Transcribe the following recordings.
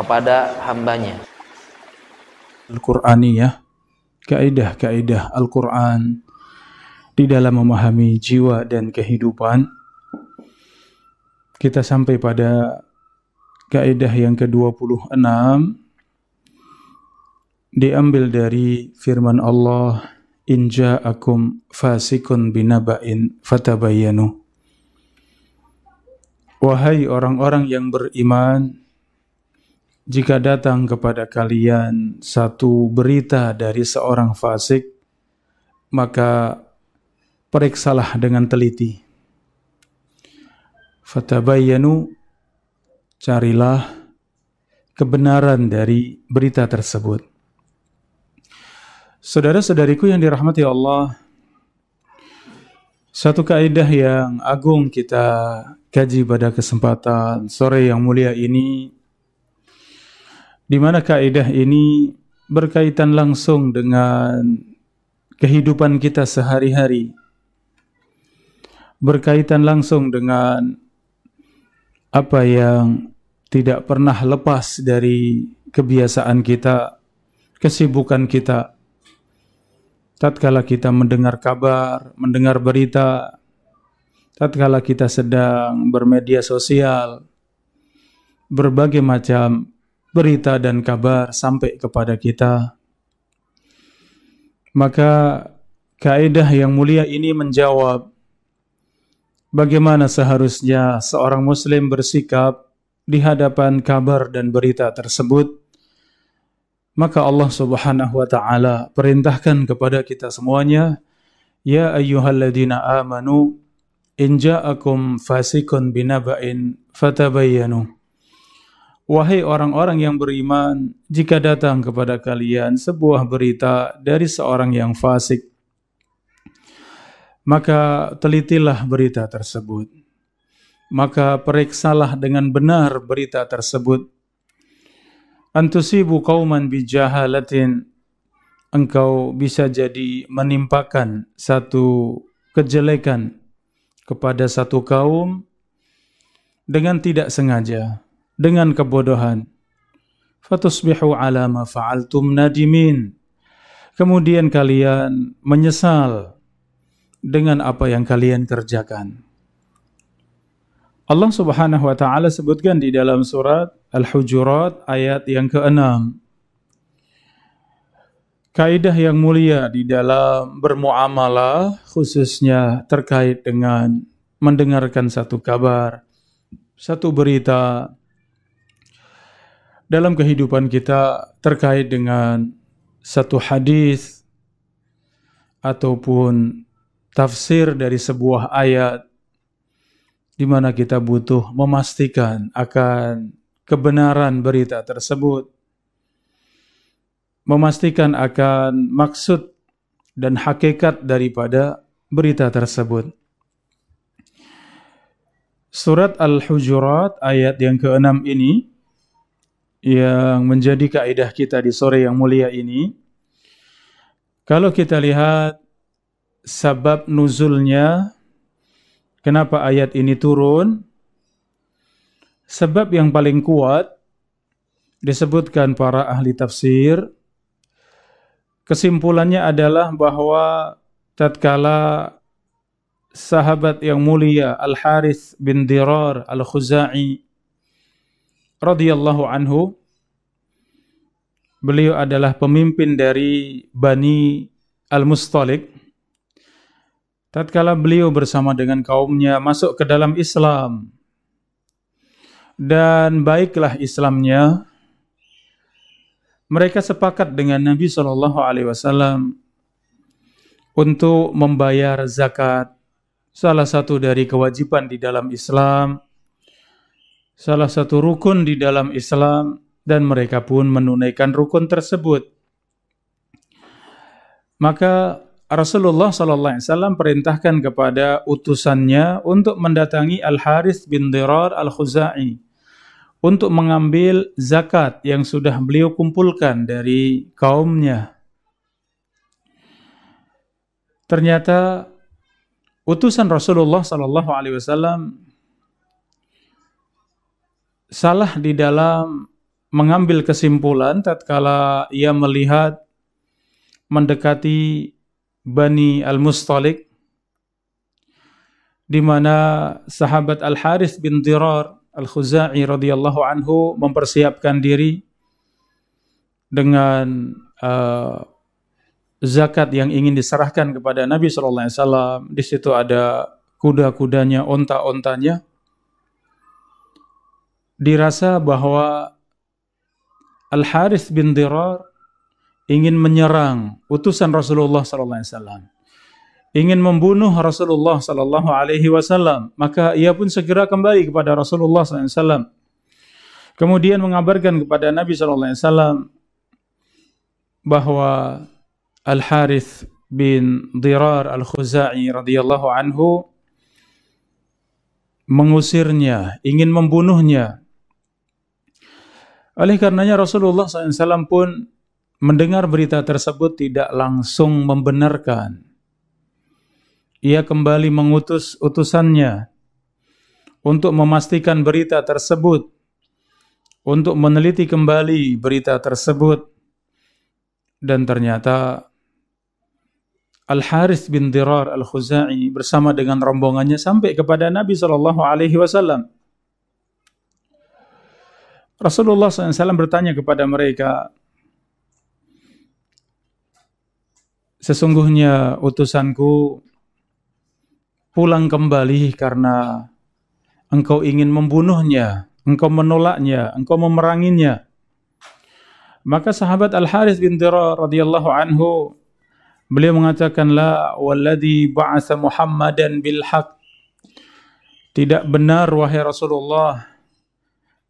kepada hambanya. Al-Qur'aniyah, kaidah-kaidah Al-Qur'an di dalam memahami jiwa dan kehidupan kita sampai pada kaidah yang ke-26 diambil dari firman Allah in ja'akum fasikun binaba'in fatabayyanu wahai orang-orang yang beriman jika datang kepada kalian satu berita dari seorang fasik, maka periksalah dengan teliti. Fatabayyanu, carilah kebenaran dari berita tersebut. Saudara-saudariku yang dirahmati Allah, satu kaidah yang agung kita kaji pada kesempatan sore yang mulia ini di mana kaidah ini berkaitan langsung dengan kehidupan kita sehari-hari berkaitan langsung dengan apa yang tidak pernah lepas dari kebiasaan kita, kesibukan kita. Tatkala kita mendengar kabar, mendengar berita, tatkala kita sedang bermedia sosial, berbagai macam berita dan kabar sampai kepada kita. Maka kaidah yang mulia ini menjawab bagaimana seharusnya seorang muslim bersikap di hadapan kabar dan berita tersebut. Maka Allah Subhanahu wa taala perintahkan kepada kita semuanya, ya ayyuhalladzina amanu in ja'akum fasikun binaba'in fatabayyanu Wahai orang-orang yang beriman, jika datang kepada kalian sebuah berita dari seorang yang fasik, maka telitilah berita tersebut. Maka periksalah dengan benar berita tersebut. Antusibu kauman bijahalatin, engkau bisa jadi menimpakan satu kejelekan kepada satu kaum dengan tidak sengaja dengan kebodohan. Fatusbihu ala ma fa'altum nadimin. Kemudian kalian menyesal dengan apa yang kalian kerjakan. Allah Subhanahu wa taala sebutkan di dalam surat Al-Hujurat ayat yang ke-6. Kaidah yang mulia di dalam bermuamalah khususnya terkait dengan mendengarkan satu kabar, satu berita, dalam kehidupan kita terkait dengan satu hadis ataupun tafsir dari sebuah ayat di mana kita butuh memastikan akan kebenaran berita tersebut memastikan akan maksud dan hakikat daripada berita tersebut Surat Al-Hujurat ayat yang ke-6 ini yang menjadi kaidah kita di sore yang mulia ini. Kalau kita lihat sebab nuzulnya, kenapa ayat ini turun? Sebab yang paling kuat disebutkan para ahli tafsir. Kesimpulannya adalah bahwa tatkala sahabat yang mulia Al Harith bin Dirar Al Khuzai radhiyallahu anhu beliau adalah pemimpin dari Bani Al-Mustalik tatkala beliau bersama dengan kaumnya masuk ke dalam Islam dan baiklah Islamnya mereka sepakat dengan Nabi Shallallahu Alaihi Wasallam untuk membayar zakat salah satu dari kewajiban di dalam Islam salah satu rukun di dalam Islam dan mereka pun menunaikan rukun tersebut. Maka Rasulullah sallallahu alaihi wasallam perintahkan kepada utusannya untuk mendatangi Al-Harith bin Dirar Al-Khuzai untuk mengambil zakat yang sudah beliau kumpulkan dari kaumnya. Ternyata utusan Rasulullah sallallahu alaihi wasallam salah di dalam mengambil kesimpulan tatkala ia melihat mendekati Bani Al-Mustalik di mana sahabat Al-Harith bin Dirar Al-Khuzai radhiyallahu anhu mempersiapkan diri dengan uh, zakat yang ingin diserahkan kepada Nabi sallallahu alaihi wasallam. Di situ ada kuda-kudanya, onta-ontanya. dirasa bahawa Al Harith bin Dirar ingin menyerang utusan Rasulullah sallallahu alaihi wasallam. Ingin membunuh Rasulullah sallallahu alaihi wasallam, maka ia pun segera kembali kepada Rasulullah sallallahu alaihi wasallam. Kemudian mengabarkan kepada Nabi sallallahu alaihi wasallam bahawa Al Harith bin Dirar Al Khuzayi radhiyallahu anhu mengusirnya, ingin membunuhnya Oleh karenanya Rasulullah SAW pun mendengar berita tersebut tidak langsung membenarkan. Ia kembali mengutus utusannya untuk memastikan berita tersebut, untuk meneliti kembali berita tersebut. Dan ternyata Al-Haris bin Dirar Al-Khuzai bersama dengan rombongannya sampai kepada Nabi Shallallahu alaihi wasallam. Rasulullah SAW bertanya kepada mereka, sesungguhnya utusanku pulang kembali karena engkau ingin membunuhnya, engkau menolaknya, engkau memeranginya. Maka sahabat Al Harith bin Dirar radhiyallahu anhu beliau mengatakan la walladhi ba'atha Muhammadan bil haq. Tidak benar wahai Rasulullah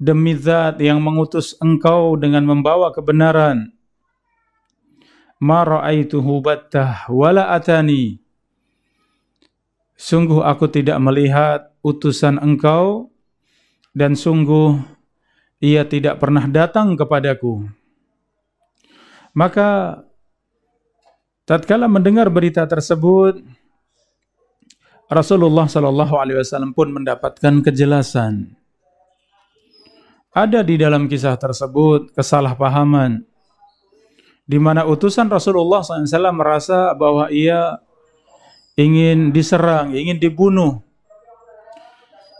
demi zat yang mengutus engkau dengan membawa kebenaran ma ra'aituhu battah wala atani sungguh aku tidak melihat utusan engkau dan sungguh ia tidak pernah datang kepadaku maka tatkala mendengar berita tersebut Rasulullah Shallallahu alaihi wasallam pun mendapatkan kejelasan ada di dalam kisah tersebut kesalahpahaman di mana utusan Rasulullah SAW merasa bahwa ia ingin diserang, ingin dibunuh.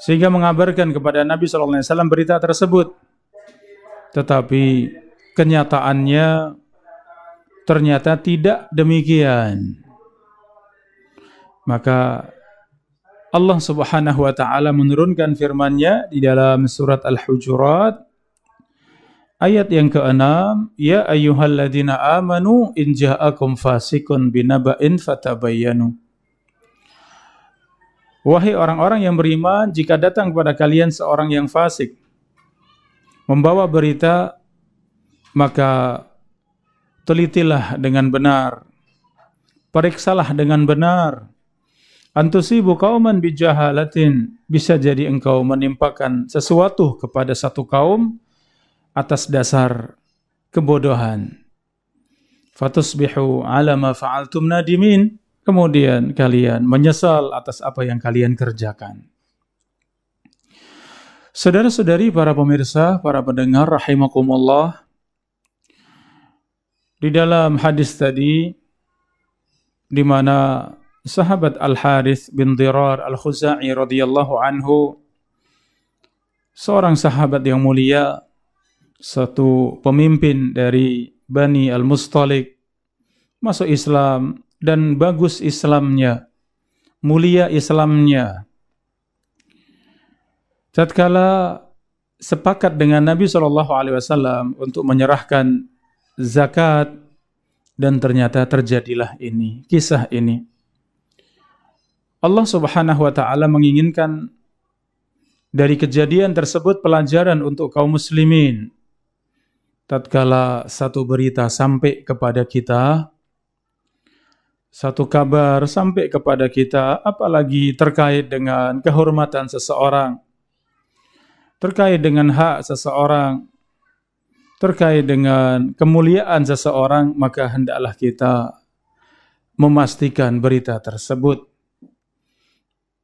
Sehingga mengabarkan kepada Nabi SAW berita tersebut. Tetapi kenyataannya ternyata tidak demikian. Maka Allah Subhanahu wa taala menurunkan firman-Nya di dalam surat Al-Hujurat ayat yang ke-6, "Ya ayyuhalladzina amanu in ja'akum fasikun binaba'in fatabayyanu." Wahai orang-orang yang beriman, jika datang kepada kalian seorang yang fasik membawa berita maka telitilah dengan benar. Periksalah dengan benar Antusibu kauman bijahalatin. Bisa jadi engkau menimpakan sesuatu kepada satu kaum atas dasar kebodohan. Fatusbihu ala ma fa'altum nadimin. Kemudian kalian menyesal atas apa yang kalian kerjakan. Saudara-saudari para pemirsa, para pendengar rahimakumullah. Di dalam hadis tadi di mana sahabat Al-Harith bin Dirar Al-Khuzai radhiyallahu anhu seorang sahabat yang mulia satu pemimpin dari Bani Al-Mustalik masuk Islam dan bagus Islamnya mulia Islamnya tatkala sepakat dengan Nabi Shallallahu alaihi wasallam untuk menyerahkan zakat dan ternyata terjadilah ini kisah ini Allah Subhanahu wa taala menginginkan dari kejadian tersebut pelajaran untuk kaum muslimin. Tatkala satu berita sampai kepada kita, satu kabar sampai kepada kita, apalagi terkait dengan kehormatan seseorang, terkait dengan hak seseorang, terkait dengan kemuliaan seseorang, maka hendaklah kita memastikan berita tersebut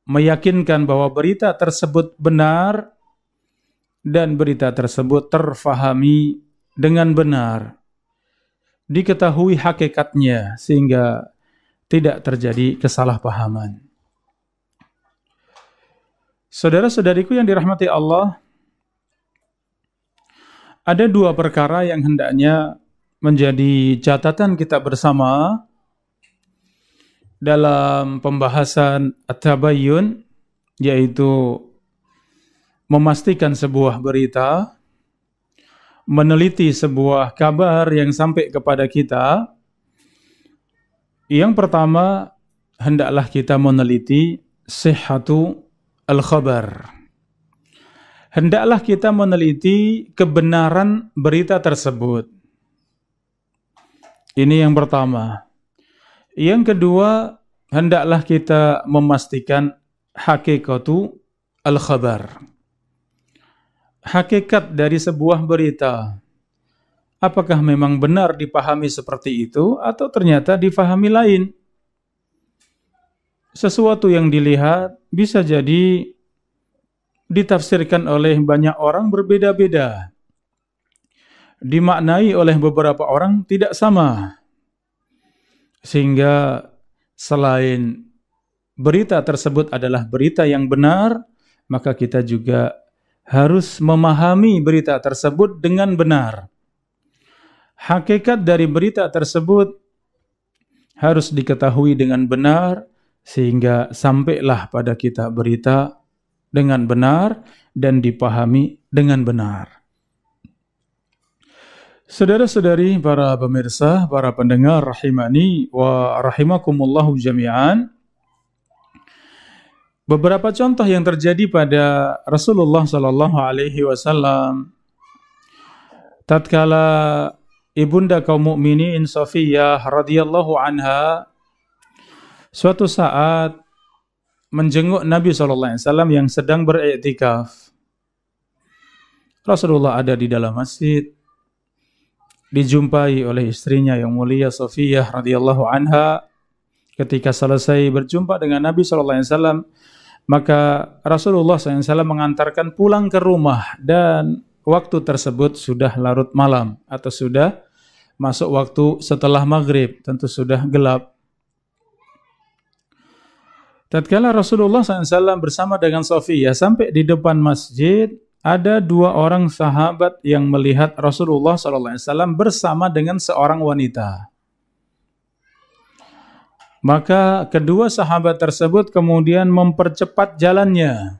meyakinkan bahwa berita tersebut benar dan berita tersebut terfahami dengan benar. Diketahui hakikatnya sehingga tidak terjadi kesalahpahaman. Saudara-saudariku yang dirahmati Allah, ada dua perkara yang hendaknya menjadi catatan kita bersama dalam pembahasan at-tabayyun yaitu memastikan sebuah berita, meneliti sebuah kabar yang sampai kepada kita. Yang pertama, hendaklah kita meneliti sihhatu al-khabar. Hendaklah kita meneliti kebenaran berita tersebut. Ini yang pertama. Yang kedua, hendaklah kita memastikan hakikatu al-khabar. Hakikat dari sebuah berita. Apakah memang benar dipahami seperti itu atau ternyata dipahami lain? Sesuatu yang dilihat bisa jadi ditafsirkan oleh banyak orang berbeda-beda. Dimaknai oleh beberapa orang tidak sama sehingga selain berita tersebut adalah berita yang benar, maka kita juga harus memahami berita tersebut dengan benar. Hakikat dari berita tersebut harus diketahui dengan benar sehingga sampailah pada kita berita dengan benar dan dipahami dengan benar. Saudara-saudari, para pemirsa, para pendengar rahimani wa rahimakumullahu jami'an. Beberapa contoh yang terjadi pada Rasulullah sallallahu alaihi wasallam tatkala ibunda kaum mukminin Safiyyah radhiyallahu anha suatu saat menjenguk Nabi sallallahu alaihi wasallam yang sedang beriktikaf. Rasulullah ada di dalam masjid dijumpai oleh istrinya yang mulia Sofia radhiyallahu anha ketika selesai berjumpa dengan Nabi sallallahu alaihi wasallam maka Rasulullah SAW mengantarkan pulang ke rumah dan waktu tersebut sudah larut malam atau sudah masuk waktu setelah maghrib tentu sudah gelap Tatkala Rasulullah SAW bersama dengan Sofia sampai di depan masjid, ada dua orang sahabat yang melihat Rasulullah SAW bersama dengan seorang wanita. Maka kedua sahabat tersebut kemudian mempercepat jalannya.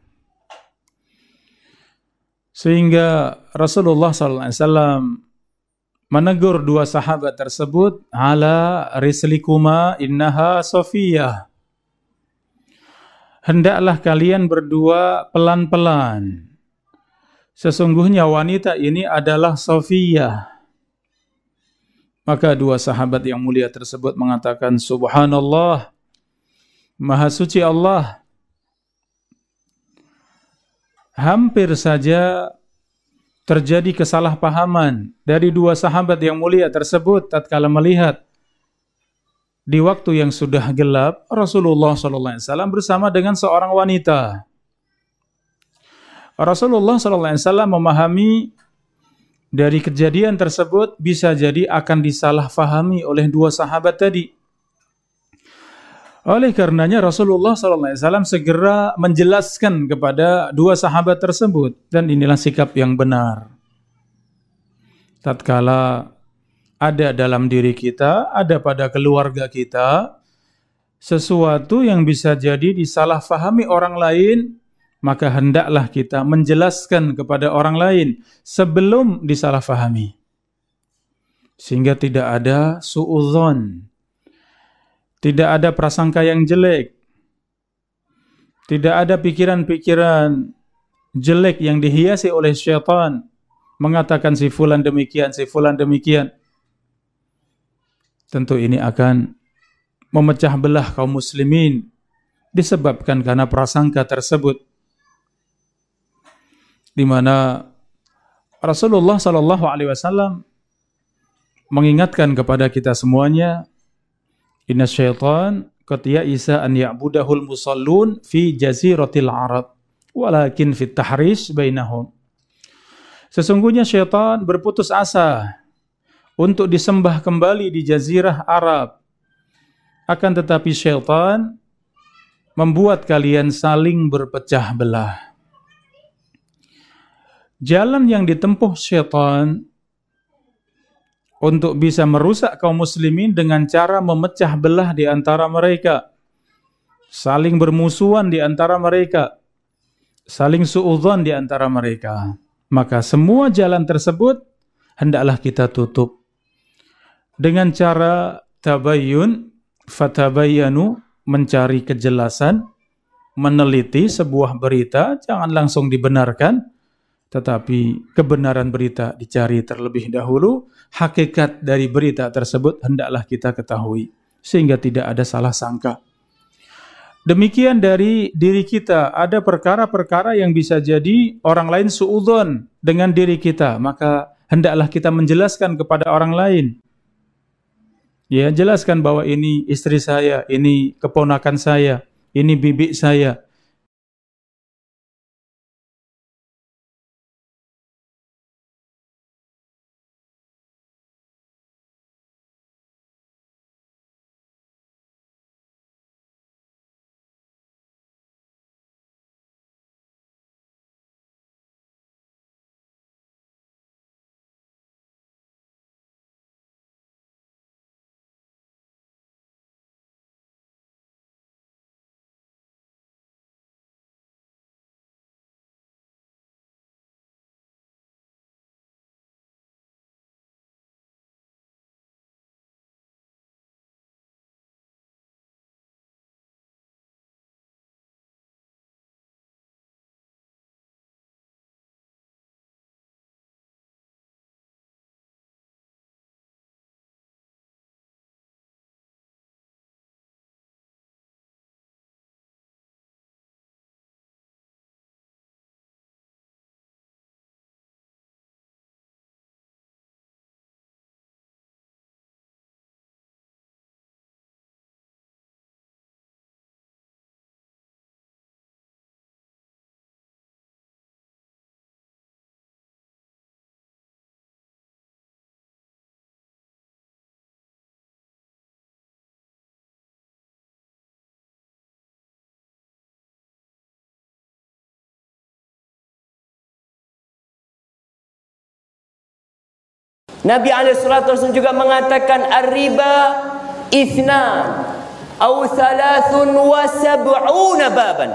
Sehingga Rasulullah SAW menegur dua sahabat tersebut, ala rislikuma innaha sofiyah. Hendaklah kalian berdua pelan-pelan Sesungguhnya wanita ini adalah Sofiyah. Maka dua sahabat yang mulia tersebut mengatakan, Subhanallah, Maha Suci Allah. Hampir saja terjadi kesalahpahaman dari dua sahabat yang mulia tersebut tatkala melihat di waktu yang sudah gelap Rasulullah SAW bersama dengan seorang wanita. Rasulullah SAW memahami dari kejadian tersebut bisa jadi akan disalahfahami oleh dua sahabat tadi. Oleh karenanya Rasulullah SAW segera menjelaskan kepada dua sahabat tersebut dan inilah sikap yang benar. Tatkala ada dalam diri kita, ada pada keluarga kita, sesuatu yang bisa jadi disalahfahami orang lain maka hendaklah kita menjelaskan kepada orang lain sebelum disalahfahami sehingga tidak ada suudzon tidak ada prasangka yang jelek tidak ada pikiran-pikiran jelek yang dihiasi oleh syaitan mengatakan si fulan demikian si fulan demikian tentu ini akan memecah belah kaum muslimin disebabkan karena prasangka tersebut di mana Rasulullah Shallallahu Alaihi Wasallam mengingatkan kepada kita semuanya, Inna syaitan ketia Isa an ya'budahul musallun fi jaziratil arab walakin fit tahrish bainahum. Sesungguhnya syaitan berputus asa untuk disembah kembali di jazirah Arab. Akan tetapi syaitan membuat kalian saling berpecah belah jalan yang ditempuh syaitan untuk bisa merusak kaum muslimin dengan cara memecah belah di antara mereka, saling bermusuhan di antara mereka, saling suudzon di antara mereka. Maka semua jalan tersebut hendaklah kita tutup dengan cara tabayyun fatabayyanu mencari kejelasan meneliti sebuah berita jangan langsung dibenarkan tetapi kebenaran berita dicari terlebih dahulu, hakikat dari berita tersebut hendaklah kita ketahui, sehingga tidak ada salah sangka. Demikian dari diri kita, ada perkara-perkara yang bisa jadi orang lain suudon dengan diri kita, maka hendaklah kita menjelaskan kepada orang lain. Ya, jelaskan bahwa ini istri saya, ini keponakan saya, ini bibik saya, Nabi SAW juga mengatakan Ar-riba ithnan Au thalathun wa sab'una baban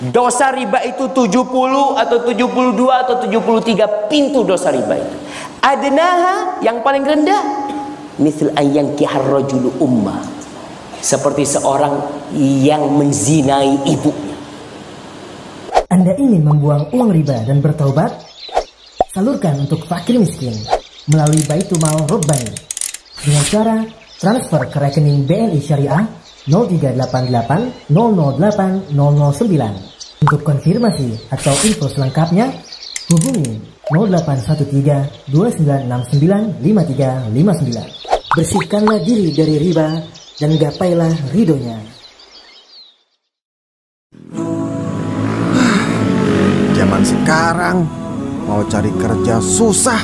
Dosa riba itu 70 atau 72 atau 73 pintu dosa riba itu. Adnaha yang paling rendah misal ayang kihar umma Seperti seorang yang menzinai ibunya. Anda ingin membuang uang riba dan bertaubat? salurkan untuk fakir miskin melalui Baitul Mal Robbani dengan cara transfer ke rekening BNI Syariah 0388 008 Untuk konfirmasi atau info selengkapnya, hubungi 0813 2969 5359. Bersihkanlah diri dari riba dan gapailah ridhonya. Zaman sekarang mau cari kerja susah,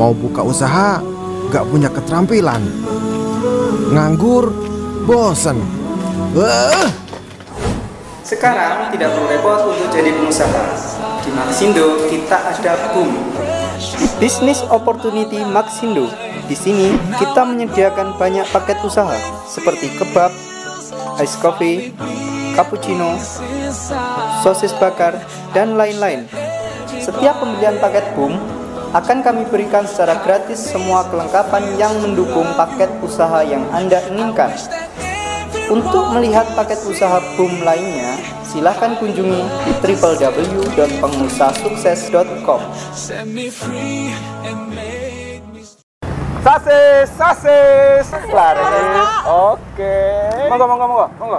mau buka usaha gak punya keterampilan, nganggur, bosen. Uh. Sekarang tidak perlu repot untuk jadi pengusaha. Di Maxindo kita ada boom. Business Opportunity Maxindo. Di sini kita menyediakan banyak paket usaha seperti kebab, ice coffee, cappuccino, sosis bakar, dan lain-lain. Setiap pembelian paket Boom akan kami berikan secara gratis semua kelengkapan yang mendukung paket usaha yang Anda inginkan. Untuk melihat paket usaha Boom lainnya, silahkan kunjungi www.pengusahasukses.com Sasis, sasis, laris, oke. Okay. Monggo, monggo, monggo, monggo.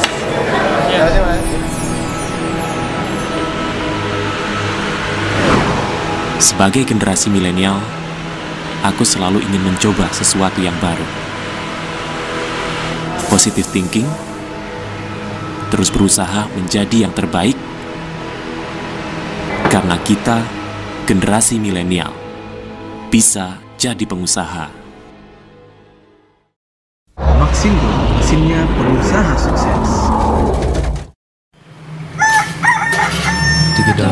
Sebagai generasi milenial, aku selalu ingin mencoba sesuatu yang baru. Positive thinking, terus berusaha menjadi yang terbaik, karena kita, generasi milenial, bisa jadi pengusaha. Maksim, maksimnya pengusaha sukses. Tidak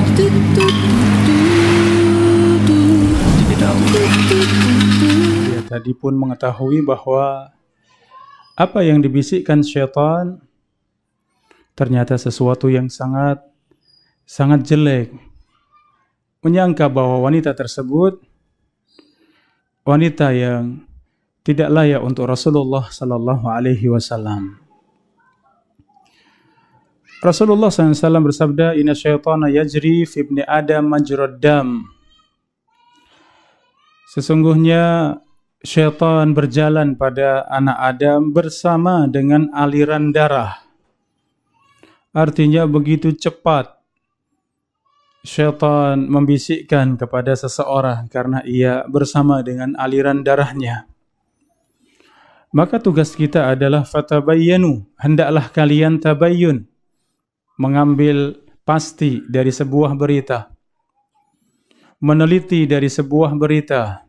dia tadi pun mengetahui bahwa apa yang dibisikkan syaitan ternyata sesuatu yang sangat sangat jelek. Menyangka bahwa wanita tersebut wanita yang tidak layak untuk Rasulullah sallallahu alaihi wasallam. Rasulullah SAW bersabda, Inna syaitana yajri fi ibni Adam majrad dam. Sesungguhnya syaitan berjalan pada anak Adam bersama dengan aliran darah. Artinya begitu cepat syaitan membisikkan kepada seseorang karena ia bersama dengan aliran darahnya. Maka tugas kita adalah fatabayyanu, hendaklah kalian tabayyun, mengambil pasti dari sebuah berita. meneliti dari sebuah berita.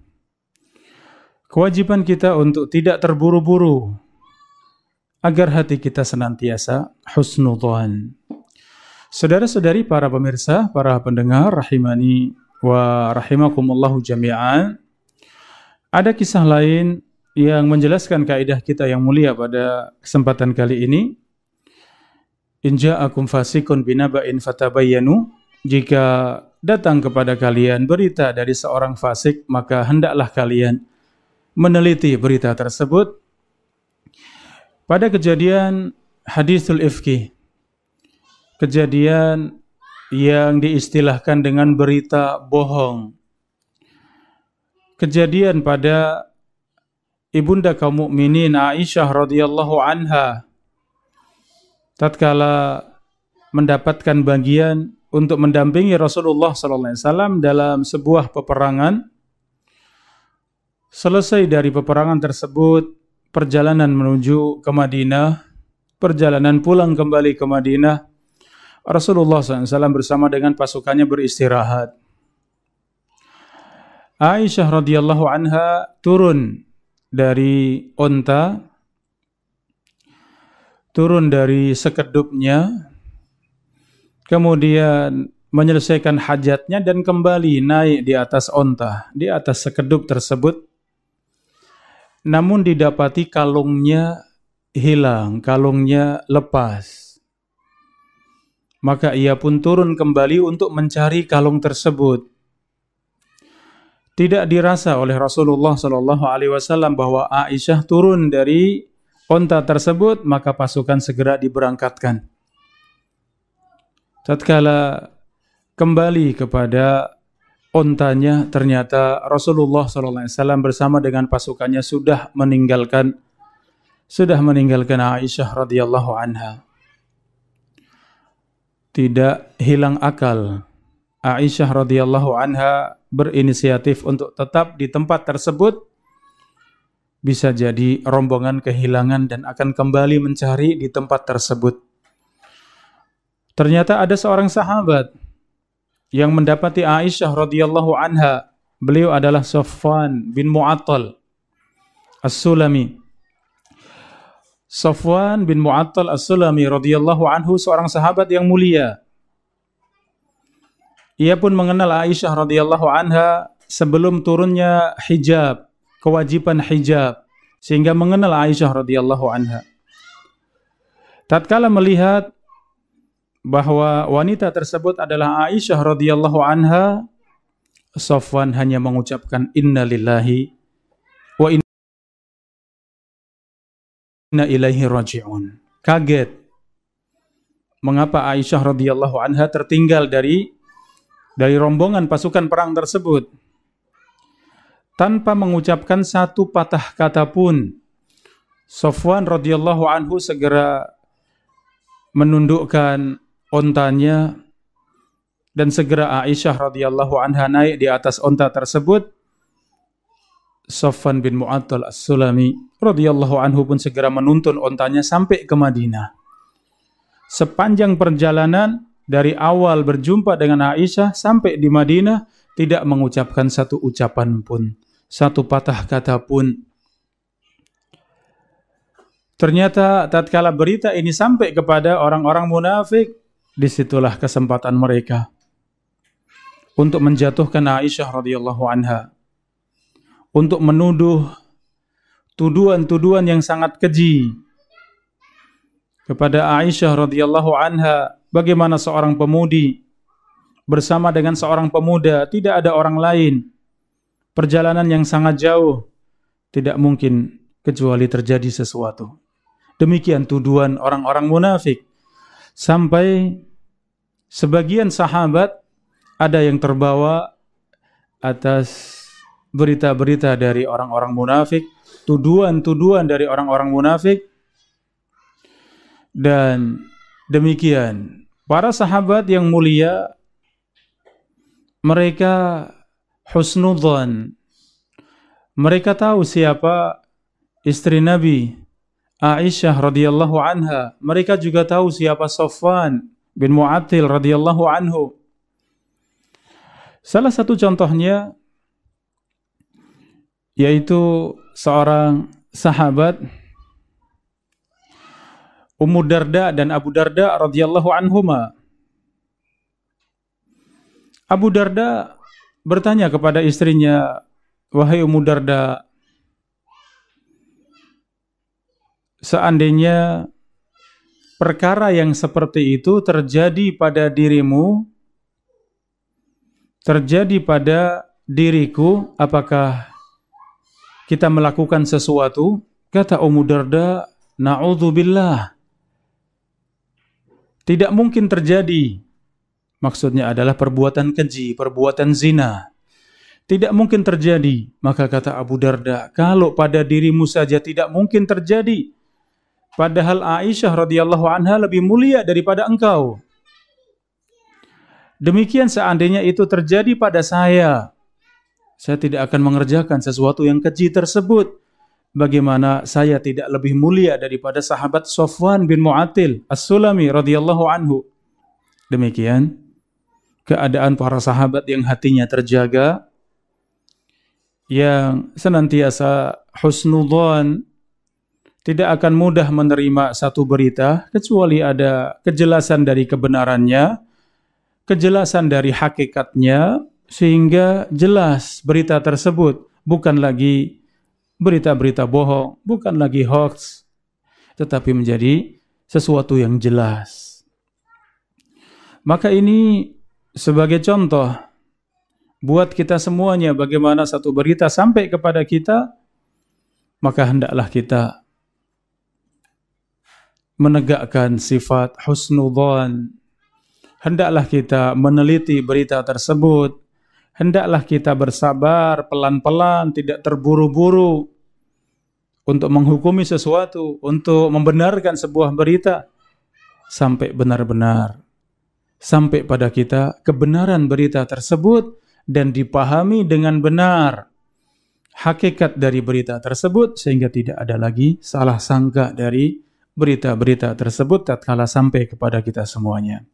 Kewajiban kita untuk tidak terburu-buru agar hati kita senantiasa husnudhan. Saudara-saudari para pemirsa, para pendengar rahimani wa rahimakumullahu jami'an. Ada kisah lain yang menjelaskan kaidah kita yang mulia pada kesempatan kali ini. Inja akum fasikun binaba'in fatabayyanu. Jika datang kepada kalian berita dari seorang fasik, maka hendaklah kalian meneliti berita tersebut. Pada kejadian hadisul ifki, kejadian yang diistilahkan dengan berita bohong. Kejadian pada ibunda kaum mukminin Aisyah radhiyallahu anha tatkala mendapatkan bagian untuk mendampingi Rasulullah SAW dalam sebuah peperangan. Selesai dari peperangan tersebut, perjalanan menuju ke Madinah, perjalanan pulang kembali ke Madinah, Rasulullah SAW bersama dengan pasukannya beristirahat. Aisyah radhiyallahu anha turun dari onta, turun dari sekedupnya, kemudian menyelesaikan hajatnya dan kembali naik di atas onta, di atas sekedup tersebut. Namun didapati kalungnya hilang, kalungnya lepas. Maka ia pun turun kembali untuk mencari kalung tersebut. Tidak dirasa oleh Rasulullah Shallallahu Alaihi Wasallam bahwa Aisyah turun dari onta tersebut, maka pasukan segera diberangkatkan tatkala kembali kepada ontanya ternyata Rasulullah SAW bersama dengan pasukannya sudah meninggalkan sudah meninggalkan Aisyah radhiyallahu anha. Tidak hilang akal. Aisyah radhiyallahu anha berinisiatif untuk tetap di tempat tersebut bisa jadi rombongan kehilangan dan akan kembali mencari di tempat tersebut. Ternyata ada seorang sahabat yang mendapati Aisyah radhiyallahu anha. Beliau adalah Safwan bin Mu'attal As-Sulami. Safwan bin Mu'attal As-Sulami radhiyallahu anhu seorang sahabat yang mulia. Ia pun mengenal Aisyah radhiyallahu anha sebelum turunnya hijab, kewajiban hijab sehingga mengenal Aisyah radhiyallahu anha. Tatkala melihat bahwa wanita tersebut adalah Aisyah radhiyallahu anha, Safwan hanya mengucapkan inna lillahi wa inna ilaihi raji'un. Kaget. Mengapa Aisyah radhiyallahu anha tertinggal dari dari rombongan pasukan perang tersebut tanpa mengucapkan satu patah kata pun. Safwan radhiyallahu anhu segera menundukkan ontanya dan segera Aisyah radhiyallahu anha naik di atas onta tersebut. Sofan bin Mu'attal As-Sulami radhiyallahu anhu pun segera menuntun ontanya sampai ke Madinah. Sepanjang perjalanan dari awal berjumpa dengan Aisyah sampai di Madinah tidak mengucapkan satu ucapan pun, satu patah kata pun. Ternyata tatkala berita ini sampai kepada orang-orang munafik, disitulah kesempatan mereka untuk menjatuhkan Aisyah radhiyallahu anha, untuk menuduh tuduhan-tuduhan yang sangat keji kepada Aisyah radhiyallahu anha bagaimana seorang pemudi bersama dengan seorang pemuda tidak ada orang lain perjalanan yang sangat jauh tidak mungkin kecuali terjadi sesuatu demikian tuduhan orang-orang munafik sampai sebagian sahabat ada yang terbawa atas berita-berita dari orang-orang munafik, tuduhan-tuduhan dari orang-orang munafik. Dan demikian, para sahabat yang mulia mereka husnudhan, Mereka tahu siapa istri Nabi Aisyah radhiyallahu anha. Mereka juga tahu siapa Safwan bin Mu'attil radhiyallahu anhu. Salah satu contohnya yaitu seorang sahabat Ummu Darda dan Abu Darda radhiyallahu anhuma. Abu Darda bertanya kepada istrinya, "Wahai Ummu Darda, seandainya perkara yang seperti itu terjadi pada dirimu, terjadi pada diriku, apakah kita melakukan sesuatu? Kata Ummu Darda, na'udzubillah. Tidak mungkin terjadi. Maksudnya adalah perbuatan keji, perbuatan zina. Tidak mungkin terjadi. Maka kata Abu Darda, kalau pada dirimu saja tidak mungkin terjadi, Padahal Aisyah radhiyallahu anha lebih mulia daripada engkau. Demikian seandainya itu terjadi pada saya, saya tidak akan mengerjakan sesuatu yang keji tersebut. Bagaimana saya tidak lebih mulia daripada sahabat Sofwan bin Mu'atil As-Sulami radhiyallahu anhu. Demikian keadaan para sahabat yang hatinya terjaga yang senantiasa husnudzon tidak akan mudah menerima satu berita kecuali ada kejelasan dari kebenarannya, kejelasan dari hakikatnya, sehingga jelas berita tersebut bukan lagi berita-berita bohong, bukan lagi hoax, tetapi menjadi sesuatu yang jelas. Maka ini sebagai contoh buat kita semuanya bagaimana satu berita sampai kepada kita, maka hendaklah kita menegakkan sifat husnudhan. Hendaklah kita meneliti berita tersebut. Hendaklah kita bersabar pelan-pelan, tidak terburu-buru untuk menghukumi sesuatu, untuk membenarkan sebuah berita sampai benar-benar sampai pada kita kebenaran berita tersebut dan dipahami dengan benar hakikat dari berita tersebut sehingga tidak ada lagi salah sangka dari berita-berita tersebut tatkala sampai kepada kita semuanya.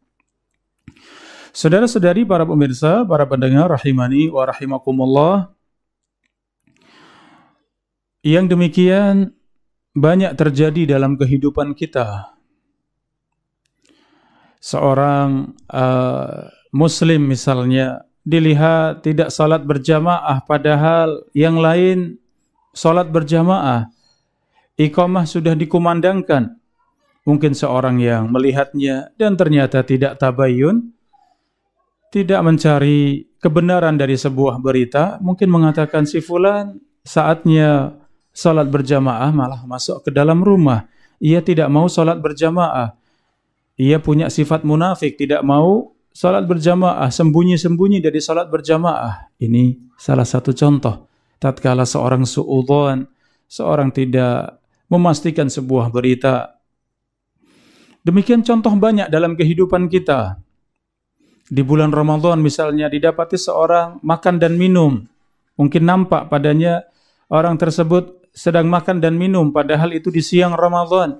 Saudara-saudari para pemirsa, para pendengar rahimani wa rahimakumullah. Yang demikian banyak terjadi dalam kehidupan kita. Seorang uh, muslim misalnya dilihat tidak salat berjamaah padahal yang lain salat berjamaah. Iqamah sudah dikumandangkan. Mungkin seorang yang melihatnya dan ternyata tidak tabayun, tidak mencari kebenaran dari sebuah berita, mungkin mengatakan si fulan saatnya salat berjamaah malah masuk ke dalam rumah. Ia tidak mau salat berjamaah. Ia punya sifat munafik, tidak mau salat berjamaah, sembunyi-sembunyi dari salat berjamaah. Ini salah satu contoh. Tatkala seorang suudon, seorang tidak memastikan sebuah berita. Demikian contoh banyak dalam kehidupan kita. Di bulan Ramadan misalnya didapati seorang makan dan minum. Mungkin nampak padanya orang tersebut sedang makan dan minum padahal itu di siang Ramadan.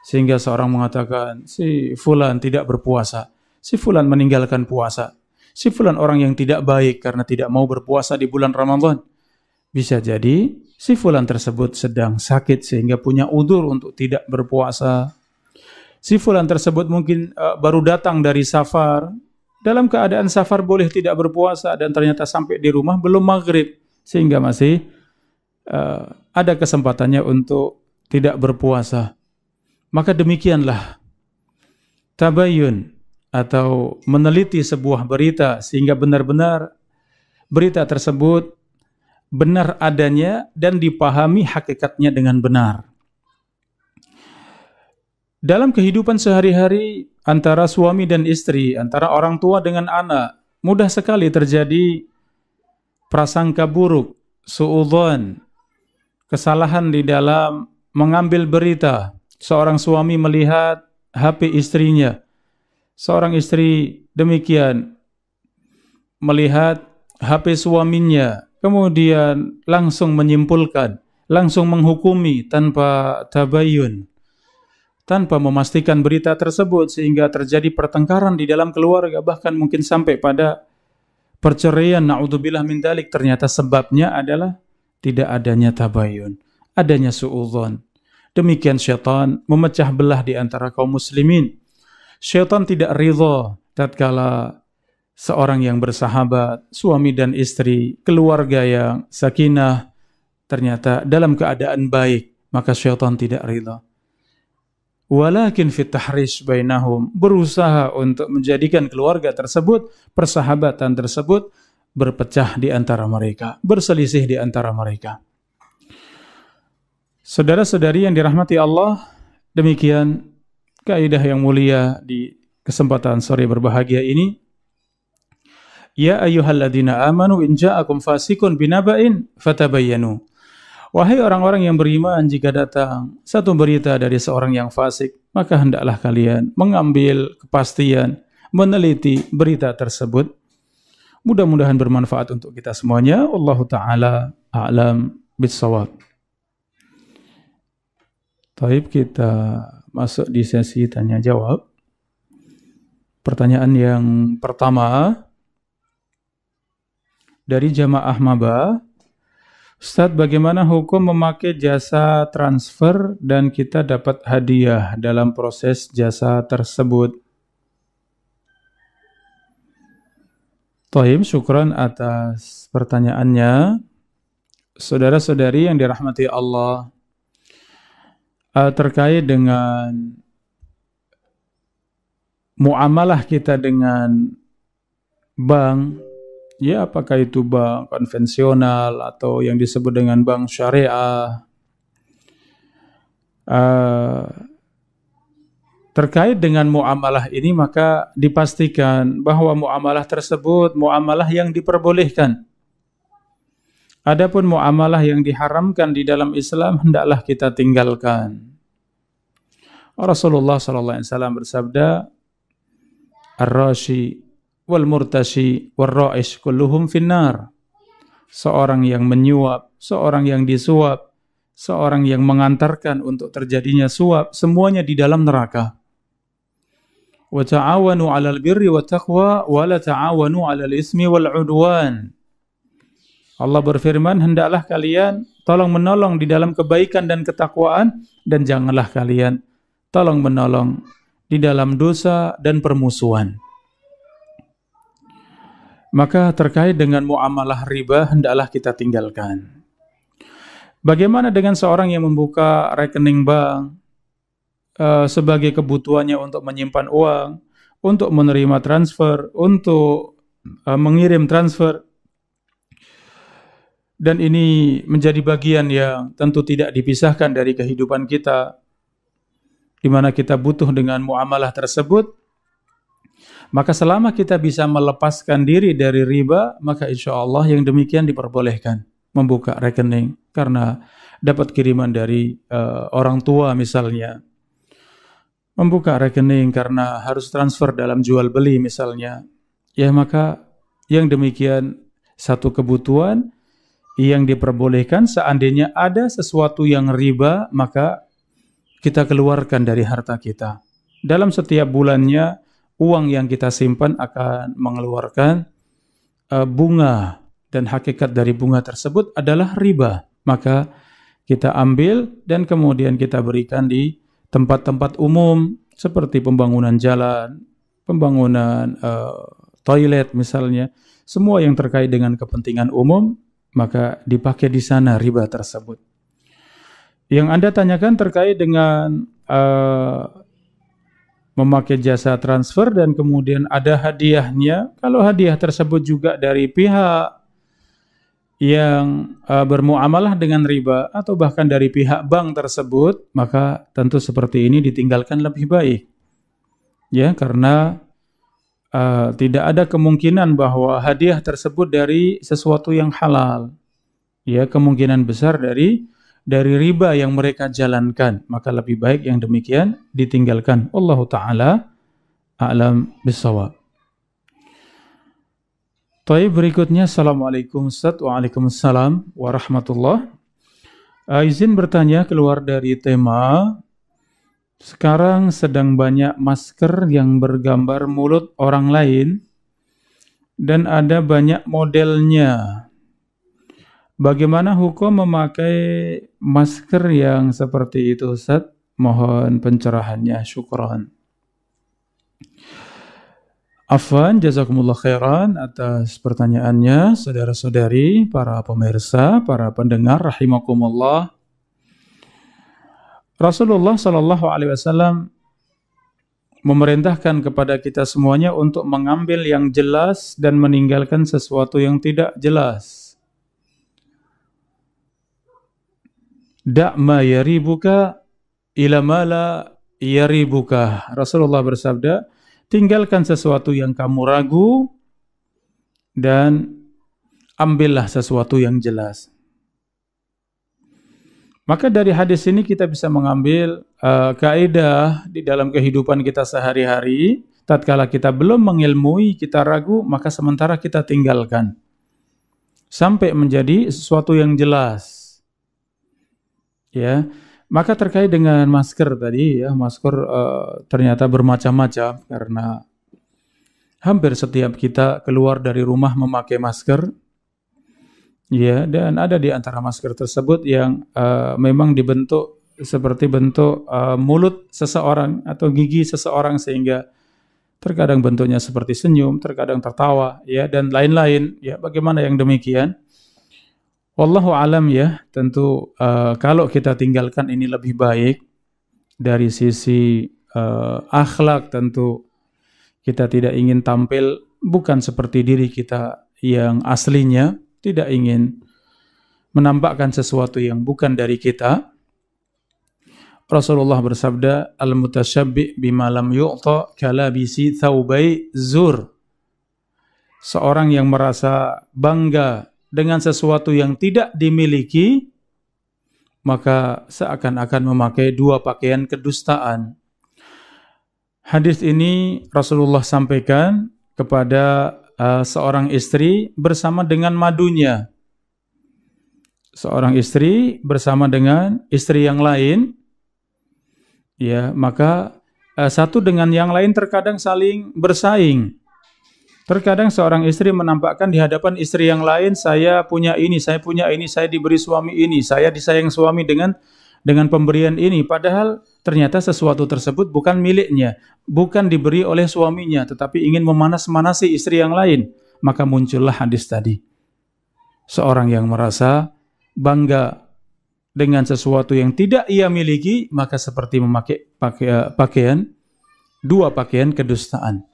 Sehingga seorang mengatakan, si fulan tidak berpuasa. Si fulan meninggalkan puasa. Si fulan orang yang tidak baik karena tidak mau berpuasa di bulan Ramadan. Bisa jadi si fulan tersebut sedang sakit sehingga punya udur untuk tidak berpuasa. Si fulan tersebut mungkin uh, baru datang dari safar. Dalam keadaan safar boleh tidak berpuasa dan ternyata sampai di rumah belum maghrib sehingga masih uh, ada kesempatannya untuk tidak berpuasa. Maka demikianlah tabayun atau meneliti sebuah berita sehingga benar-benar berita tersebut benar adanya dan dipahami hakikatnya dengan benar. Dalam kehidupan sehari-hari antara suami dan istri, antara orang tua dengan anak, mudah sekali terjadi prasangka buruk, suudzon, kesalahan di dalam mengambil berita. Seorang suami melihat HP istrinya. Seorang istri demikian melihat HP suaminya kemudian langsung menyimpulkan, langsung menghukumi tanpa tabayun, tanpa memastikan berita tersebut sehingga terjadi pertengkaran di dalam keluarga bahkan mungkin sampai pada perceraian naudzubillah min dalik ternyata sebabnya adalah tidak adanya tabayun, adanya suudzon. Demikian syaitan memecah belah di antara kaum muslimin. Syaitan tidak ridha tatkala seorang yang bersahabat, suami dan istri, keluarga yang sakinah, ternyata dalam keadaan baik, maka syaitan tidak rida. Walakin fit tahrish bainahum, berusaha untuk menjadikan keluarga tersebut, persahabatan tersebut, berpecah di antara mereka, berselisih di antara mereka. Saudara-saudari yang dirahmati Allah, demikian kaidah yang mulia di kesempatan sore berbahagia ini Ya ayyuhalladzina amanu in ja'akum fasikun binaba'in fatabayyanu. Wahai orang-orang yang beriman, jika datang satu berita dari seorang yang fasik, maka hendaklah kalian mengambil kepastian, meneliti berita tersebut. Mudah-mudahan bermanfaat untuk kita semuanya. Allah Ta'ala a'lam bissawab. Taib kita masuk di sesi tanya jawab. Pertanyaan yang pertama, dari jamaah maba. Ustadz, bagaimana hukum memakai jasa transfer dan kita dapat hadiah dalam proses jasa tersebut? Tohim, syukran atas pertanyaannya. Saudara-saudari yang dirahmati Allah, eh, terkait dengan muamalah kita dengan bank, ya apakah itu bank konvensional atau yang disebut dengan bank syariah uh, terkait dengan muamalah ini maka dipastikan bahwa muamalah tersebut muamalah yang diperbolehkan adapun muamalah yang diharamkan di dalam Islam hendaklah kita tinggalkan Rasulullah sallallahu alaihi wasallam bersabda Ar-Rashi wal murtashi war ra'is kulluhum finnar. Seorang yang menyuap, seorang yang disuap, seorang yang mengantarkan untuk terjadinya suap, semuanya di dalam neraka. Wa ta'awanu 'alal birri wa taqwa wa la ta'awanu 'alal ismi wal 'udwan. Allah berfirman, hendaklah kalian tolong menolong di dalam kebaikan dan ketakwaan dan janganlah kalian tolong menolong di dalam dosa dan permusuhan. Maka terkait dengan muamalah riba hendaklah kita tinggalkan. Bagaimana dengan seorang yang membuka rekening bank uh, sebagai kebutuhannya untuk menyimpan uang, untuk menerima transfer, untuk uh, mengirim transfer? Dan ini menjadi bagian yang tentu tidak dipisahkan dari kehidupan kita, di mana kita butuh dengan muamalah tersebut maka selama kita bisa melepaskan diri dari riba, maka insya Allah yang demikian diperbolehkan membuka rekening karena dapat kiriman dari uh, orang tua misalnya. Membuka rekening karena harus transfer dalam jual beli misalnya. Ya maka yang demikian satu kebutuhan yang diperbolehkan seandainya ada sesuatu yang riba maka kita keluarkan dari harta kita. Dalam setiap bulannya uang yang kita simpan akan mengeluarkan uh, bunga dan hakikat dari bunga tersebut adalah riba. Maka kita ambil dan kemudian kita berikan di tempat-tempat umum seperti pembangunan jalan, pembangunan uh, toilet misalnya, semua yang terkait dengan kepentingan umum maka dipakai di sana riba tersebut. Yang Anda tanyakan terkait dengan uh, memakai jasa transfer dan kemudian ada hadiahnya. Kalau hadiah tersebut juga dari pihak yang uh, bermuamalah dengan riba atau bahkan dari pihak bank tersebut, maka tentu seperti ini ditinggalkan lebih baik. Ya, karena uh, tidak ada kemungkinan bahwa hadiah tersebut dari sesuatu yang halal. Ya, kemungkinan besar dari dari riba yang mereka jalankan maka lebih baik yang demikian ditinggalkan Allah taala a'lam bisawab Baik berikutnya Assalamualaikum Ustaz Waalaikumsalam Warahmatullah uh, Izin bertanya keluar dari tema Sekarang sedang banyak masker yang bergambar mulut orang lain Dan ada banyak modelnya Bagaimana hukum memakai masker yang seperti itu Ustaz? Mohon pencerahannya. Syukron. Afan, jazakumullah khairan atas pertanyaannya, saudara-saudari, para pemirsa, para pendengar, rahimakumullah. Rasulullah Shallallahu Alaihi Wasallam memerintahkan kepada kita semuanya untuk mengambil yang jelas dan meninggalkan sesuatu yang tidak jelas. Dak ma yaribuka ila ma la yaribuka. Rasulullah bersabda, tinggalkan sesuatu yang kamu ragu dan ambillah sesuatu yang jelas. Maka dari hadis ini kita bisa mengambil uh, kaidah di dalam kehidupan kita sehari-hari. Tatkala kita belum mengilmui, kita ragu, maka sementara kita tinggalkan sampai menjadi sesuatu yang jelas ya maka terkait dengan masker tadi ya masker uh, ternyata bermacam-macam karena hampir setiap kita keluar dari rumah memakai masker ya dan ada di antara masker tersebut yang uh, memang dibentuk seperti bentuk uh, mulut seseorang atau gigi seseorang sehingga terkadang bentuknya seperti senyum, terkadang tertawa, ya dan lain-lain. Ya, bagaimana yang demikian? Wallahu alam ya, tentu uh, kalau kita tinggalkan ini lebih baik dari sisi uh, akhlak tentu kita tidak ingin tampil bukan seperti diri kita yang aslinya, tidak ingin menampakkan sesuatu yang bukan dari kita. Rasulullah bersabda, "Al-mutasyabbi bima lam yu'ta kalabisi thawbai zur." Seorang yang merasa bangga dengan sesuatu yang tidak dimiliki, maka seakan-akan memakai dua pakaian kedustaan. Hadis ini Rasulullah sampaikan kepada uh, seorang istri bersama dengan madunya. Seorang istri bersama dengan istri yang lain, ya maka uh, satu dengan yang lain terkadang saling bersaing. Terkadang seorang istri menampakkan di hadapan istri yang lain, saya punya ini, saya punya ini, saya diberi suami ini, saya disayang suami dengan dengan pemberian ini. Padahal ternyata sesuatu tersebut bukan miliknya, bukan diberi oleh suaminya, tetapi ingin memanas-manasi istri yang lain. Maka muncullah hadis tadi. Seorang yang merasa bangga dengan sesuatu yang tidak ia miliki, maka seperti memakai pakaian, dua pakaian kedustaan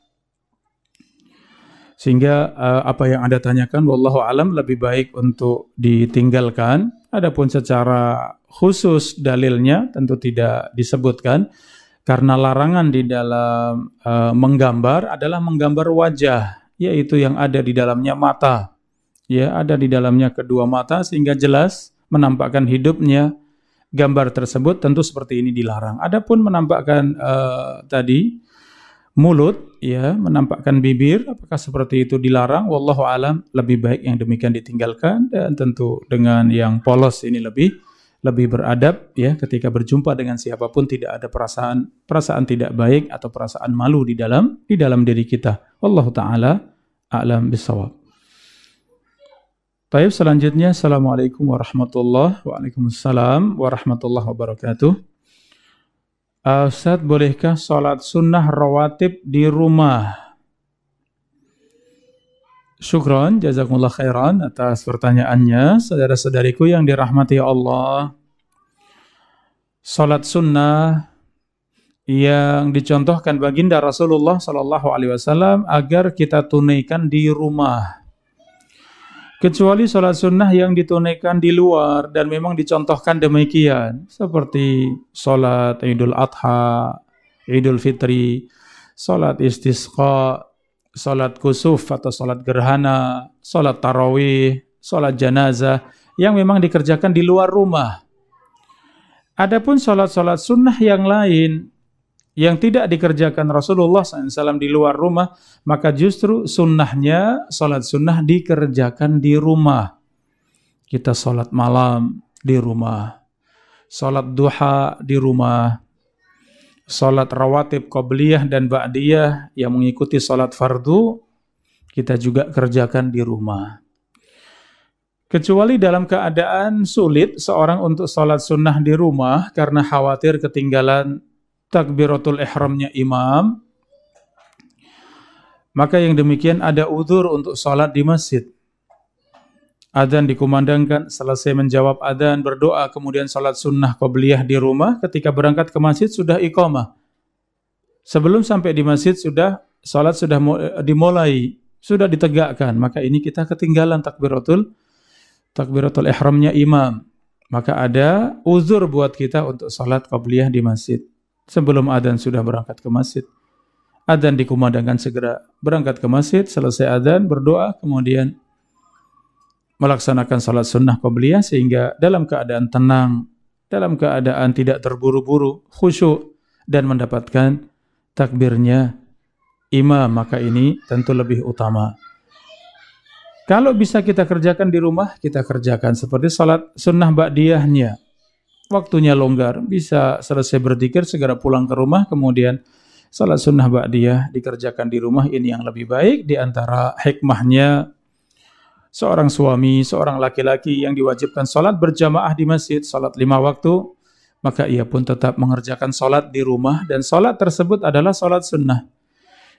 sehingga uh, apa yang Anda tanyakan wallahu alam lebih baik untuk ditinggalkan adapun secara khusus dalilnya tentu tidak disebutkan karena larangan di dalam uh, menggambar adalah menggambar wajah yaitu yang ada di dalamnya mata ya ada di dalamnya kedua mata sehingga jelas menampakkan hidupnya gambar tersebut tentu seperti ini dilarang adapun menampakkan uh, tadi mulut ya menampakkan bibir apakah seperti itu dilarang wallahu alam lebih baik yang demikian ditinggalkan dan tentu dengan yang polos ini lebih lebih beradab ya ketika berjumpa dengan siapapun tidak ada perasaan perasaan tidak baik atau perasaan malu di dalam di dalam diri kita wallahu taala a'lam bisawab Baik, selanjutnya Assalamualaikum warahmatullahi Waalaikumsalam warahmatullahi wabarakatuh Uh, Ustaz, bolehkah sholat sunnah rawatib di rumah? Syukron, jazakumullah khairan atas pertanyaannya. Saudara-saudariku yang dirahmati Allah. Sholat sunnah yang dicontohkan baginda Rasulullah Shallallahu Alaihi Wasallam agar kita tunaikan di rumah kecuali sholat sunnah yang ditunaikan di luar dan memang dicontohkan demikian seperti sholat idul adha, idul fitri, sholat istisqa, sholat kusuf atau sholat gerhana, sholat tarawih, sholat janazah yang memang dikerjakan di luar rumah. Adapun sholat-sholat sunnah yang lain yang tidak dikerjakan Rasulullah SAW di luar rumah, maka justru sunnahnya, sholat sunnah dikerjakan di rumah. Kita sholat malam di rumah, sholat duha di rumah, sholat rawatib qobliyah dan ba'diyah yang mengikuti sholat fardu, kita juga kerjakan di rumah. Kecuali dalam keadaan sulit seorang untuk sholat sunnah di rumah karena khawatir ketinggalan takbiratul ihramnya imam, maka yang demikian ada udur untuk salat di masjid. Adzan dikumandangkan, selesai menjawab adzan, berdoa, kemudian sholat sunnah qobliyah di rumah, ketika berangkat ke masjid sudah iqamah. Sebelum sampai di masjid sudah sholat sudah dimulai, sudah ditegakkan, maka ini kita ketinggalan takbiratul takbiratul ihramnya imam. Maka ada uzur buat kita untuk sholat qobliyah di masjid. Sebelum adzan sudah berangkat ke masjid. Adzan dikumandangkan segera berangkat ke masjid, selesai adzan berdoa, kemudian melaksanakan salat sunnah qabliyah sehingga dalam keadaan tenang, dalam keadaan tidak terburu-buru, khusyuk dan mendapatkan takbirnya imam, maka ini tentu lebih utama. Kalau bisa kita kerjakan di rumah, kita kerjakan seperti salat sunnah ba'diyahnya waktunya longgar, bisa selesai berzikir segera pulang ke rumah, kemudian salat sunnah ba'diyah dikerjakan di rumah ini yang lebih baik. Di antara hikmahnya seorang suami, seorang laki-laki yang diwajibkan salat berjamaah di masjid, salat lima waktu, maka ia pun tetap mengerjakan salat di rumah dan salat tersebut adalah salat sunnah.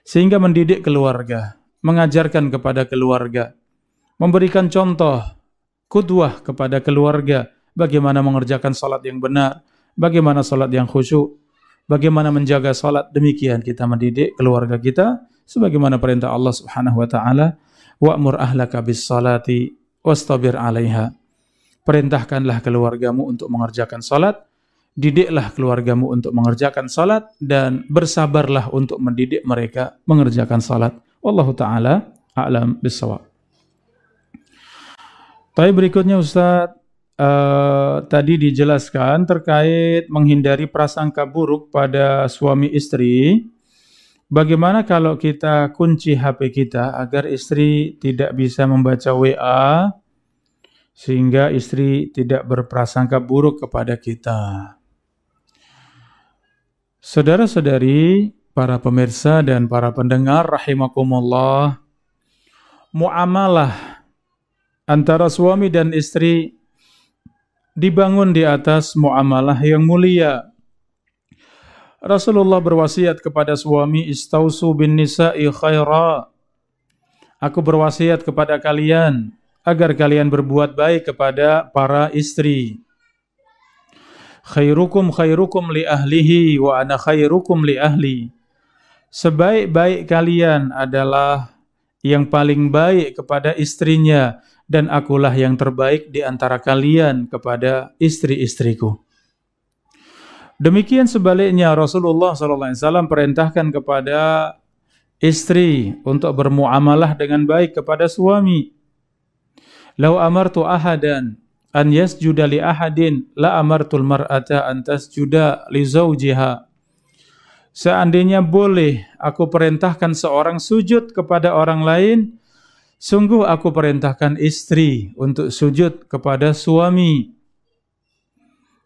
Sehingga mendidik keluarga, mengajarkan kepada keluarga, memberikan contoh, kudwah kepada keluarga, bagaimana mengerjakan salat yang benar, bagaimana salat yang khusyuk, bagaimana menjaga salat. Demikian kita mendidik keluarga kita sebagaimana perintah Allah Subhanahu wa taala, wa'mur ahlaka bis salati wastabir 'alaiha. Perintahkanlah keluargamu untuk mengerjakan salat, didiklah keluargamu untuk mengerjakan salat dan bersabarlah untuk mendidik mereka mengerjakan salat. Wallahu taala a'lam bissawab. Tapi berikutnya Ustaz Eh, tadi dijelaskan terkait menghindari prasangka buruk pada suami istri. Bagaimana kalau kita kunci HP kita agar istri tidak bisa membaca WA sehingga istri tidak berprasangka buruk kepada kita? Saudara-saudari, para pemirsa dan para pendengar rahimakumullah, muamalah antara suami dan istri dibangun di atas muamalah yang mulia. Rasulullah berwasiat kepada suami istausu bin nisa'i khaira. Aku berwasiat kepada kalian agar kalian berbuat baik kepada para istri. Khairukum khairukum li ahlihi wa ana khairukum li ahli. Sebaik-baik kalian adalah yang paling baik kepada istrinya dan akulah yang terbaik di antara kalian kepada istri-istriku. Demikian sebaliknya Rasulullah SAW perintahkan kepada istri untuk bermuamalah dengan baik kepada suami. Lau amartu ahadan an yasjuda li ahadin la amartul mar'ata an tasjuda li zawjiha. Seandainya boleh aku perintahkan seorang sujud kepada orang lain, Sungguh aku perintahkan istri untuk sujud kepada suami.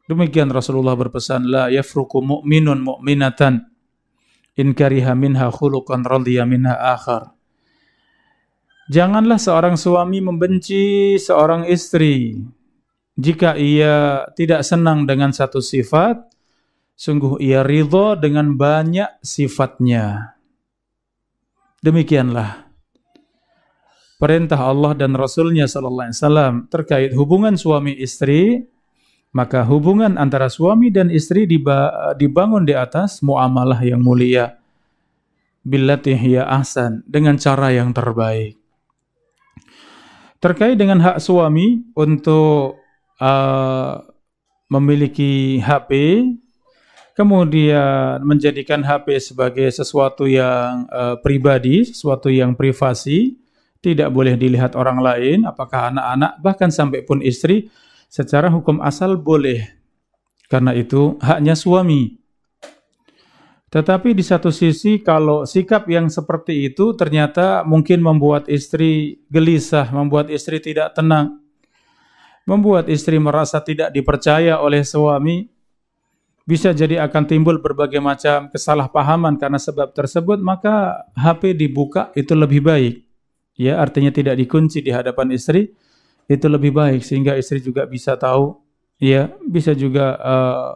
Demikian Rasulullah berpesan, La yafruku mu'minun mu'minatan, in kariha minha khulukan radiyah minha akhar. Janganlah seorang suami membenci seorang istri. Jika ia tidak senang dengan satu sifat, sungguh ia ridho dengan banyak sifatnya. Demikianlah perintah Allah dan Rasulnya Sallallahu Alaihi Wasallam terkait hubungan suami istri, maka hubungan antara suami dan istri dibangun di atas muamalah yang mulia. Bila hiya ahsan, dengan cara yang terbaik. Terkait dengan hak suami untuk uh, memiliki HP, kemudian menjadikan HP sebagai sesuatu yang uh, pribadi, sesuatu yang privasi, tidak boleh dilihat orang lain, apakah anak-anak, bahkan sampai pun istri, secara hukum asal boleh. Karena itu haknya suami. Tetapi di satu sisi kalau sikap yang seperti itu ternyata mungkin membuat istri gelisah, membuat istri tidak tenang, membuat istri merasa tidak dipercaya oleh suami, bisa jadi akan timbul berbagai macam kesalahpahaman karena sebab tersebut, maka HP dibuka itu lebih baik ya artinya tidak dikunci di hadapan istri itu lebih baik sehingga istri juga bisa tahu ya bisa juga uh,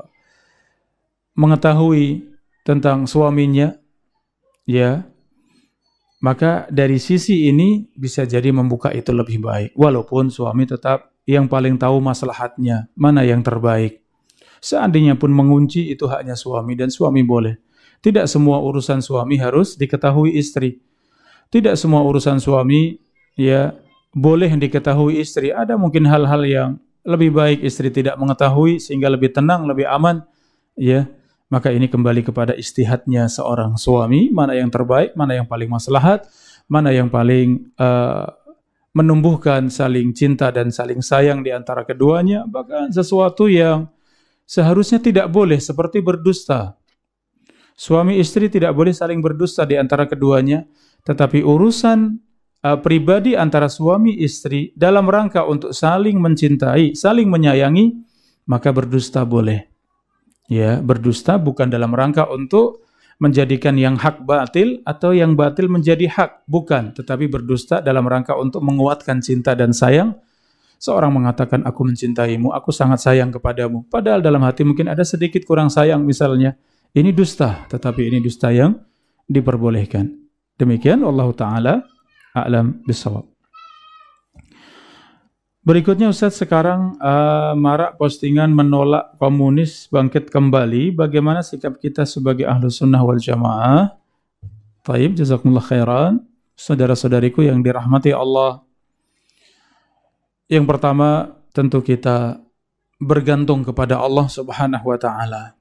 mengetahui tentang suaminya ya maka dari sisi ini bisa jadi membuka itu lebih baik walaupun suami tetap yang paling tahu maslahatnya mana yang terbaik seandainya pun mengunci itu haknya suami dan suami boleh tidak semua urusan suami harus diketahui istri tidak semua urusan suami ya boleh diketahui istri. Ada mungkin hal-hal yang lebih baik istri tidak mengetahui sehingga lebih tenang, lebih aman ya. Maka ini kembali kepada istihadnya seorang suami, mana yang terbaik, mana yang paling maslahat, mana yang paling uh, menumbuhkan saling cinta dan saling sayang di antara keduanya, bahkan sesuatu yang seharusnya tidak boleh seperti berdusta. Suami istri tidak boleh saling berdusta di antara keduanya tetapi urusan uh, pribadi antara suami istri dalam rangka untuk saling mencintai, saling menyayangi, maka berdusta boleh. Ya, berdusta bukan dalam rangka untuk menjadikan yang hak batil atau yang batil menjadi hak, bukan, tetapi berdusta dalam rangka untuk menguatkan cinta dan sayang. Seorang mengatakan aku mencintaimu, aku sangat sayang kepadamu. Padahal dalam hati mungkin ada sedikit kurang sayang misalnya. Ini dusta, tetapi ini dusta yang diperbolehkan. Demikian Allah taala a'lam bisawab. Berikutnya Ustaz sekarang uh, marak postingan menolak komunis bangkit kembali. Bagaimana sikap kita sebagai ahlu sunnah wal jamaah? Taib jazakumullah khairan. Saudara-saudariku yang dirahmati Allah. Yang pertama tentu kita bergantung kepada Allah subhanahu wa ta'ala.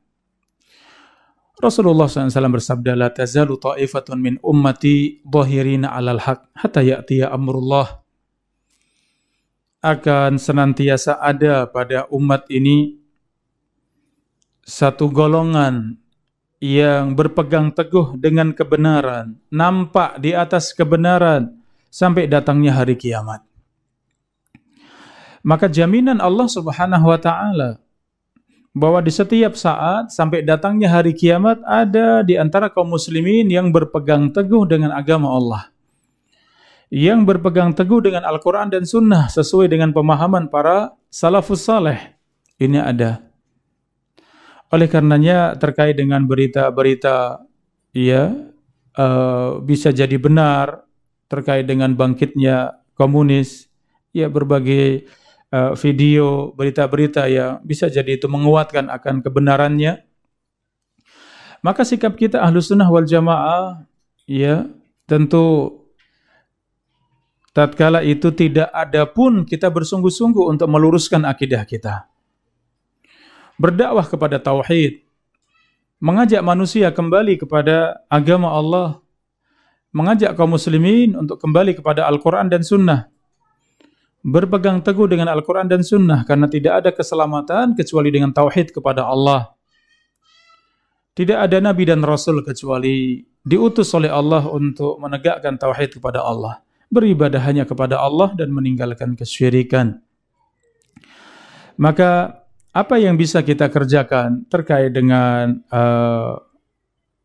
Rasulullah SAW bersabda, La tazalu ta'ifatun min ummati zahirina alal haq, hatta ya'tiya amrullah. Akan senantiasa ada pada umat ini satu golongan yang berpegang teguh dengan kebenaran, nampak di atas kebenaran sampai datangnya hari kiamat. Maka jaminan Allah Subhanahu wa taala bahwa di setiap saat sampai datangnya hari kiamat ada di antara kaum muslimin yang berpegang teguh dengan agama Allah. Yang berpegang teguh dengan Al-Quran dan Sunnah sesuai dengan pemahaman para salafus saleh. Ini ada. Oleh karenanya terkait dengan berita-berita ya uh, bisa jadi benar terkait dengan bangkitnya komunis ya berbagai Eh, video, berita-berita ya bisa jadi itu menguatkan akan kebenarannya. Maka sikap kita ahlu sunnah wal jamaah ya tentu tatkala itu tidak ada pun kita bersungguh-sungguh untuk meluruskan akidah kita. Berdakwah kepada tauhid, mengajak manusia kembali kepada agama Allah, mengajak kaum muslimin untuk kembali kepada Al-Quran dan Sunnah berpegang teguh dengan Al-Quran dan Sunnah karena tidak ada keselamatan kecuali dengan tauhid kepada Allah. Tidak ada nabi dan rasul kecuali diutus oleh Allah untuk menegakkan tauhid kepada Allah, beribadah hanya kepada Allah dan meninggalkan kesyirikan. Maka apa yang bisa kita kerjakan terkait dengan uh,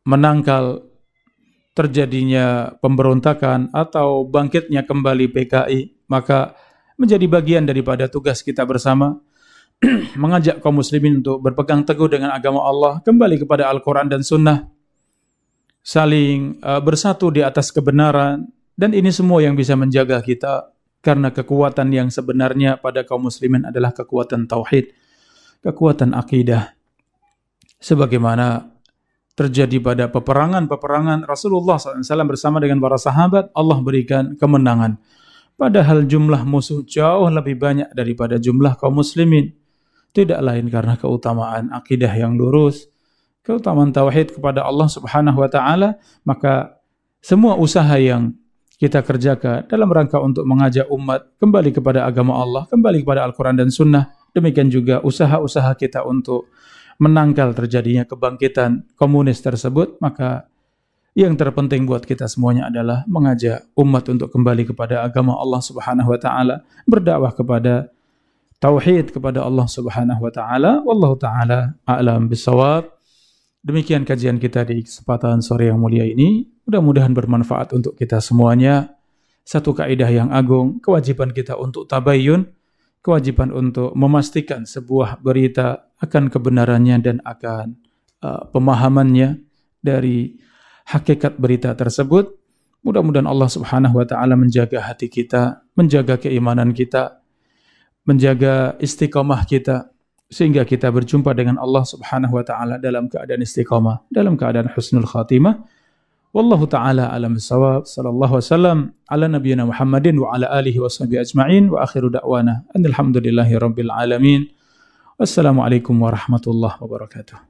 menangkal terjadinya pemberontakan atau bangkitnya kembali PKI, maka menjadi bagian daripada tugas kita bersama mengajak kaum muslimin untuk berpegang teguh dengan agama Allah, kembali kepada Al-Qur'an dan Sunnah, saling uh, bersatu di atas kebenaran dan ini semua yang bisa menjaga kita karena kekuatan yang sebenarnya pada kaum muslimin adalah kekuatan tauhid, kekuatan akidah. Sebagaimana terjadi pada peperangan-peperangan Rasulullah SAW bersama dengan para sahabat, Allah berikan kemenangan. Padahal jumlah musuh jauh lebih banyak daripada jumlah kaum muslimin. Tidak lain karena keutamaan akidah yang lurus, keutamaan tauhid kepada Allah Subhanahu wa taala, maka semua usaha yang kita kerjakan dalam rangka untuk mengajak umat kembali kepada agama Allah, kembali kepada Al-Quran dan Sunnah. Demikian juga usaha-usaha kita untuk menangkal terjadinya kebangkitan komunis tersebut, maka Yang terpenting buat kita semuanya adalah mengajak umat untuk kembali kepada agama Allah Subhanahu wa taala, berdakwah kepada tauhid kepada Allah Subhanahu wa taala. Wallahu taala a'lam bisawab. Demikian kajian kita di kesempatan sore yang mulia ini. Mudah-mudahan bermanfaat untuk kita semuanya. Satu kaidah yang agung, kewajiban kita untuk tabayun, kewajiban untuk memastikan sebuah berita akan kebenarannya dan akan uh, pemahamannya dari hakikat berita tersebut. Mudah-mudahan Allah Subhanahu wa taala menjaga hati kita, menjaga keimanan kita, menjaga istiqamah kita sehingga kita berjumpa dengan Allah Subhanahu wa taala dalam keadaan istiqamah, dalam keadaan husnul khatimah. Wallahu taala alam sawab sallallahu wasallam ala nabiyina Muhammadin wa ala alihi washabi ajmain wa akhiru da'wana alhamdulillahi rabbil alamin. Wassalamualaikum warahmatullahi wabarakatuh.